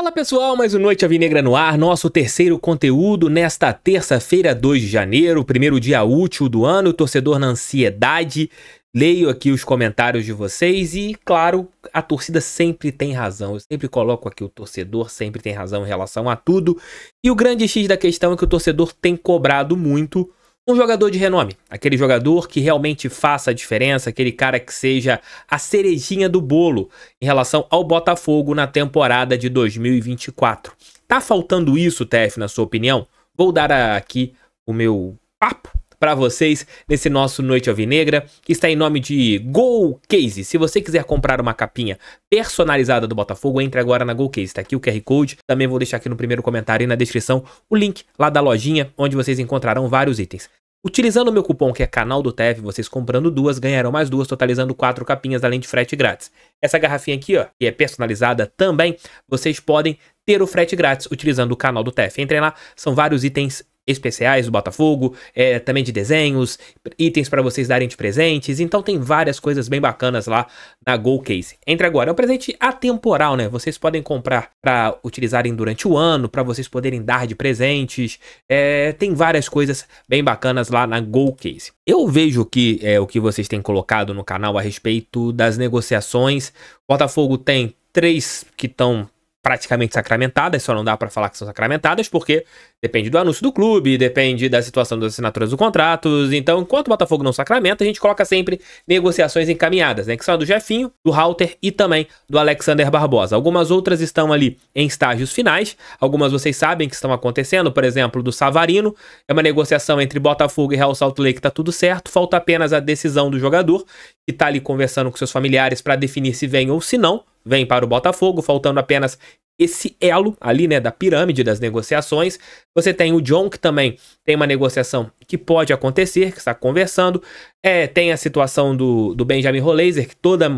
Fala pessoal, mais uma Noite Avinegra no ar, nosso terceiro conteúdo nesta terça-feira, 2 de janeiro, primeiro dia útil do ano, torcedor na ansiedade. Leio aqui os comentários de vocês e, claro, a torcida sempre tem razão. Eu sempre coloco aqui o torcedor sempre tem razão em relação a tudo. E o grande X da questão é que o torcedor tem cobrado muito um jogador de renome, aquele jogador que realmente faça a diferença, aquele cara que seja a cerejinha do bolo em relação ao Botafogo na temporada de 2024. Tá faltando isso, TF, na sua opinião? Vou dar aqui o meu papo para vocês nesse nosso Noite Alvinegra, que está em nome de Gol Case. Se você quiser comprar uma capinha personalizada do Botafogo, entre agora na Gol Case. Está aqui o QR Code, também vou deixar aqui no primeiro comentário e na descrição o link lá da lojinha, onde vocês encontrarão vários itens. Utilizando o meu cupom que é canal do TEF, vocês comprando duas ganharão mais duas, totalizando quatro capinhas além de frete grátis. Essa garrafinha aqui, ó, que é personalizada também, vocês podem ter o frete grátis utilizando o canal do TEF. Entrem lá, são vários itens especiais do Botafogo, é, também de desenhos, itens para vocês darem de presentes. Então tem várias coisas bem bacanas lá na Go Case. Entre agora, é um presente atemporal, né? Vocês podem comprar para utilizarem durante o ano, para vocês poderem dar de presentes. É, tem várias coisas bem bacanas lá na Go Case. Eu vejo que é o que vocês têm colocado no canal a respeito das negociações. Botafogo tem três que estão praticamente sacramentadas, só não dá para falar que são sacramentadas, porque depende do anúncio do clube, depende da situação das assinaturas dos contratos. Então, enquanto o Botafogo não sacramenta, a gente coloca sempre negociações encaminhadas, né? Que são a do Jefinho, do Halter e também do Alexander Barbosa. Algumas outras estão ali em estágios finais, algumas vocês sabem que estão acontecendo, por exemplo, do Savarino, é uma negociação entre Botafogo e Real Salt Lake, tá tudo certo, falta apenas a decisão do jogador, que tá ali conversando com seus familiares para definir se vem ou se não vem para o Botafogo, faltando apenas esse elo ali, né, da pirâmide das negociações. Você tem o John, que também tem uma negociação que pode acontecer, que está conversando. É, tem a situação do, do Benjamin Roleiser, que toda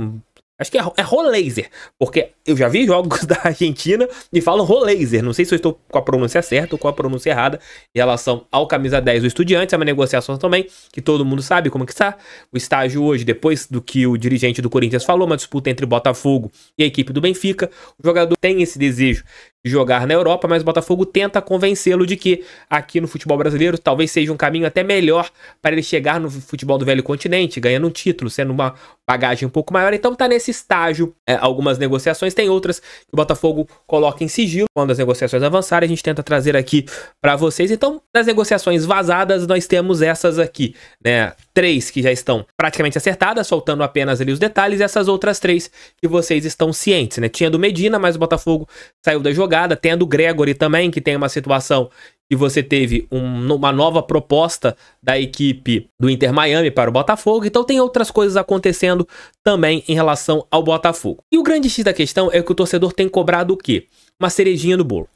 Acho que é, é Rolaser, porque eu já vi jogos da Argentina e falam Rolaser. Não sei se eu estou com a pronúncia certa ou com a pronúncia errada em relação ao camisa 10 do Estudiantes. É uma negociação também que todo mundo sabe como que está. O estágio hoje, depois do que o dirigente do Corinthians falou, uma disputa entre Botafogo e a equipe do Benfica. O jogador tem esse desejo jogar na Europa, mas o Botafogo tenta convencê-lo de que aqui no futebol brasileiro talvez seja um caminho até melhor para ele chegar no futebol do velho continente, ganhando um título, sendo uma bagagem um pouco maior. Então tá nesse estágio é, algumas negociações, tem outras que o Botafogo coloca em sigilo. Quando as negociações avançarem, a gente tenta trazer aqui para vocês. Então, das negociações vazadas, nós temos essas aqui, né? três que já estão praticamente acertadas, soltando apenas ali os detalhes, e essas outras três que vocês estão cientes, né? Tinha do Medina, mas o Botafogo saiu da jogada, tem a do Gregory também, que tem uma situação que você teve um, uma nova proposta da equipe do Inter Miami para o Botafogo, então tem outras coisas acontecendo também em relação ao Botafogo. E o grande X da questão é que o torcedor tem cobrado o quê? Uma cerejinha do bolo.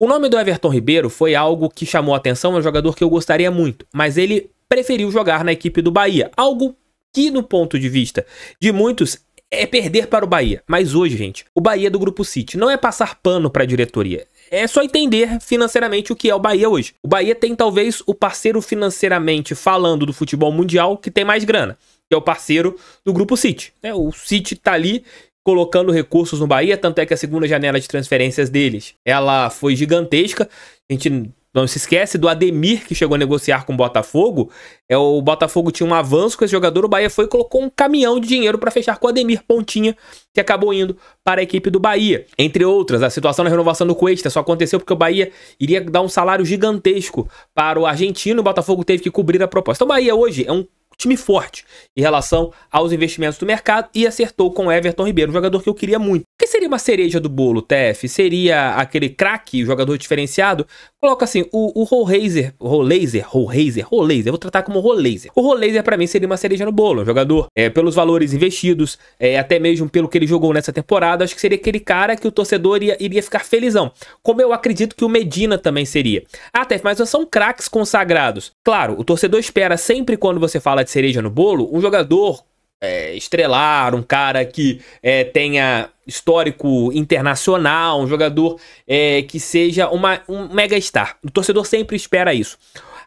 O nome do Everton Ribeiro foi algo que chamou a atenção, é um jogador que eu gostaria muito, mas ele preferiu jogar na equipe do Bahia. Algo que, no ponto de vista de muitos, é perder para o Bahia. Mas hoje, gente, o Bahia é do Grupo City não é passar pano para a diretoria. É só entender financeiramente o que é o Bahia hoje. O Bahia tem talvez o parceiro financeiramente falando do futebol mundial que tem mais grana, que é o parceiro do Grupo City. É, o City está ali colocando recursos no Bahia, tanto é que a segunda janela de transferências deles, ela foi gigantesca. A gente não se esquece do Ademir que chegou a negociar com o Botafogo. É, o Botafogo tinha um avanço com esse jogador, o Bahia foi e colocou um caminhão de dinheiro para fechar com o Ademir Pontinha, que acabou indo para a equipe do Bahia. Entre outras, a situação da renovação do Cuesta só aconteceu porque o Bahia iria dar um salário gigantesco para o argentino, o Botafogo teve que cobrir a proposta. O Bahia hoje é um time forte em relação aos investimentos do mercado e acertou com Everton Ribeiro, um jogador que eu queria muito que seria uma cereja do bolo, TF? Seria aquele craque, o jogador diferenciado? Coloca assim, o, o Rollaser, Rollaser, Rollaser, Rollaser, vou tratar como Rollaser. O Rollaser para mim seria uma cereja no bolo, um jogador é, pelos valores investidos, é, até mesmo pelo que ele jogou nessa temporada, acho que seria aquele cara que o torcedor iria, iria ficar felizão. Como eu acredito que o Medina também seria. Ah, TF, mas são craques consagrados. Claro, o torcedor espera sempre quando você fala de cereja no bolo, um jogador é, estrelar, um cara que é, tenha histórico internacional, um jogador é, que seja uma, um mega star. O torcedor sempre espera isso.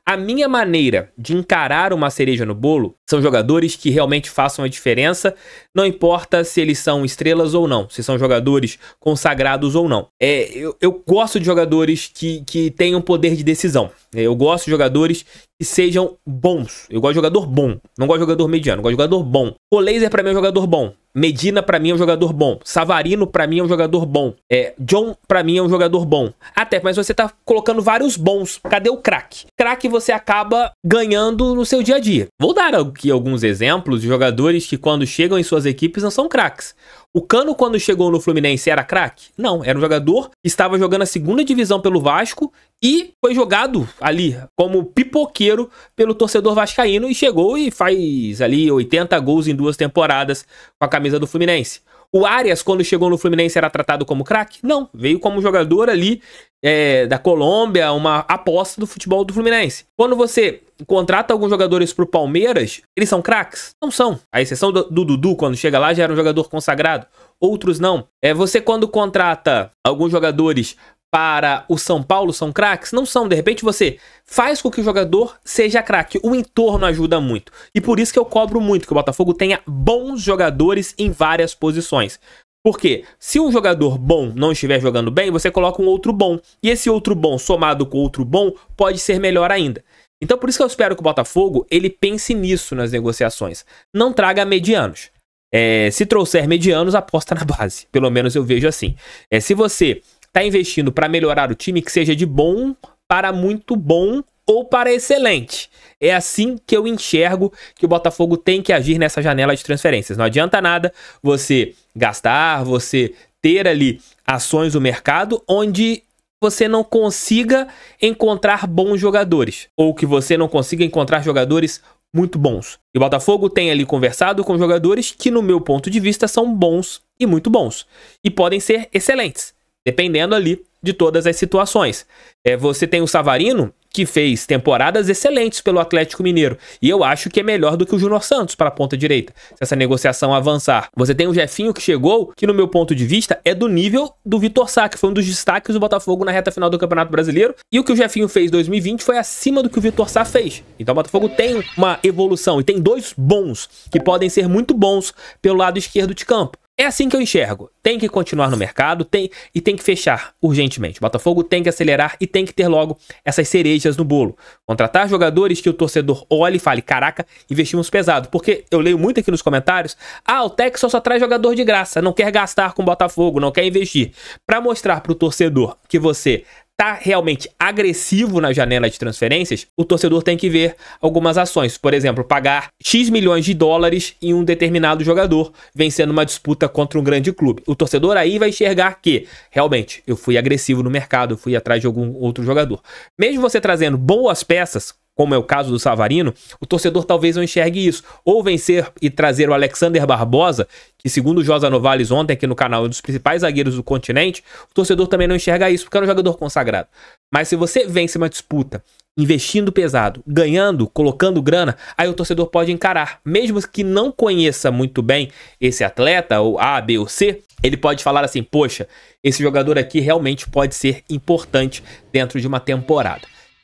A minha maneira de encarar uma cereja no bolo são jogadores que realmente façam a diferença, não importa se eles são estrelas ou não, se são jogadores consagrados ou não. É, eu, eu gosto de jogadores que, que tenham poder de decisão. Eu gosto de jogadores que sejam bons. Eu gosto de jogador bom. Não gosto de jogador mediano, gosto de jogador bom. O laser para mim é um jogador bom. Medina para mim é um jogador bom. Savarino para mim é um jogador bom. É, John para mim é um jogador bom. Até, mas você tá colocando vários bons. Cadê o craque? Craque você acaba ganhando no seu dia a dia. Vou dar aqui alguns exemplos de jogadores que quando chegam em suas equipes não são craques. O Cano, quando chegou no Fluminense, era craque? Não, era um jogador que estava jogando a segunda divisão pelo Vasco e foi jogado ali como pipoqueiro pelo torcedor vascaíno e chegou e faz ali 80 gols em duas temporadas com a camisa do Fluminense. O Arias, quando chegou no Fluminense, era tratado como craque? Não, veio como jogador ali é, da Colômbia, uma aposta do futebol do Fluminense. Quando você contrata alguns jogadores pro Palmeiras, eles são craques? Não são. A exceção do, do Dudu, quando chega lá, já era um jogador consagrado. Outros não. É você quando contrata alguns jogadores para o São Paulo são craques? Não são. De repente você faz com que o jogador seja craque. O entorno ajuda muito. E por isso que eu cobro muito que o Botafogo tenha bons jogadores em várias posições. Porque se um jogador bom não estiver jogando bem, você coloca um outro bom. E esse outro bom somado com outro bom pode ser melhor ainda. Então por isso que eu espero que o Botafogo ele pense nisso nas negociações. Não traga medianos. É, se trouxer medianos, aposta na base. Pelo menos eu vejo assim. É, se você está investindo para melhorar o time, que seja de bom para muito bom ou para excelente. É assim que eu enxergo que o Botafogo tem que agir nessa janela de transferências. Não adianta nada você gastar, você ter ali ações do mercado onde você não consiga encontrar bons jogadores, ou que você não consiga encontrar jogadores muito bons. E o Botafogo tem ali conversado com jogadores que, no meu ponto de vista, são bons e muito bons, e podem ser excelentes, dependendo ali de todas as situações. É, você tem o Savarino, que fez temporadas excelentes pelo Atlético Mineiro. E eu acho que é melhor do que o Júnior Santos para a ponta direita, se essa negociação avançar. Você tem o Jefinho que chegou, que no meu ponto de vista é do nível do Vitor Sá, que foi um dos destaques do Botafogo na reta final do Campeonato Brasileiro. E o que o Jefinho fez em 2020 foi acima do que o Vitor Sá fez. Então o Botafogo tem uma evolução e tem dois bons que podem ser muito bons pelo lado esquerdo de campo. É assim que eu enxergo. Tem que continuar no mercado tem, e tem que fechar urgentemente. O Botafogo tem que acelerar e tem que ter logo essas cerejas no bolo. Contratar jogadores que o torcedor olhe e fale: caraca, investimos pesado. Porque eu leio muito aqui nos comentários: ah, o Texas só traz jogador de graça, não quer gastar com o Botafogo, não quer investir. Para mostrar para o torcedor que você tá realmente agressivo na janela de transferências, o torcedor tem que ver algumas ações. Por exemplo, pagar X milhões de dólares em um determinado jogador, vencendo uma disputa contra um grande clube. O torcedor aí vai enxergar que, realmente, eu fui agressivo no mercado, eu fui atrás de algum outro jogador. Mesmo você trazendo boas peças, como é o caso do Savarino, o torcedor talvez não enxergue isso. Ou vencer e trazer o Alexander Barbosa, que segundo o Josa Novales ontem aqui no canal, é um dos principais zagueiros do continente, o torcedor também não enxerga isso, porque é um jogador consagrado. Mas se você vence uma disputa investindo pesado, ganhando, colocando grana, aí o torcedor pode encarar. Mesmo que não conheça muito bem esse atleta, ou A, B ou C, ele pode falar assim: poxa, esse jogador aqui realmente pode ser importante dentro de uma temporada.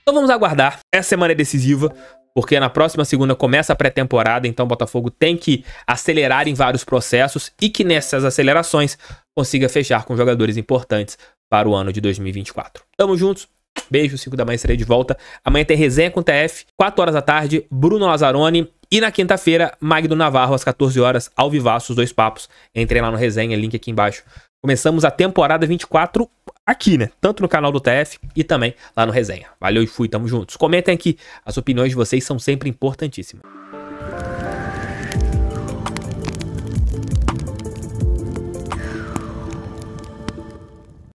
Então vamos aguardar. Essa semana é decisiva, porque na próxima segunda começa a pré-temporada, então o Botafogo tem que acelerar em vários processos e que nessas acelerações consiga fechar com jogadores importantes para o ano de 2024. Tamo juntos. Beijo, 5 da manhã estarei de volta. Amanhã tem resenha com o TF, 4 horas da tarde, Bruno Lazzaroni. E na quinta-feira, Magno Navarro, às 14 horas, ao vivaço, os dois papos. Entrem lá no resenha, link aqui embaixo. Começamos a temporada 24 aqui, né? Tanto no canal do TF e também lá no Resenha. Valeu e fui, tamo juntos. Comentem aqui, as opiniões de vocês são sempre importantíssimas.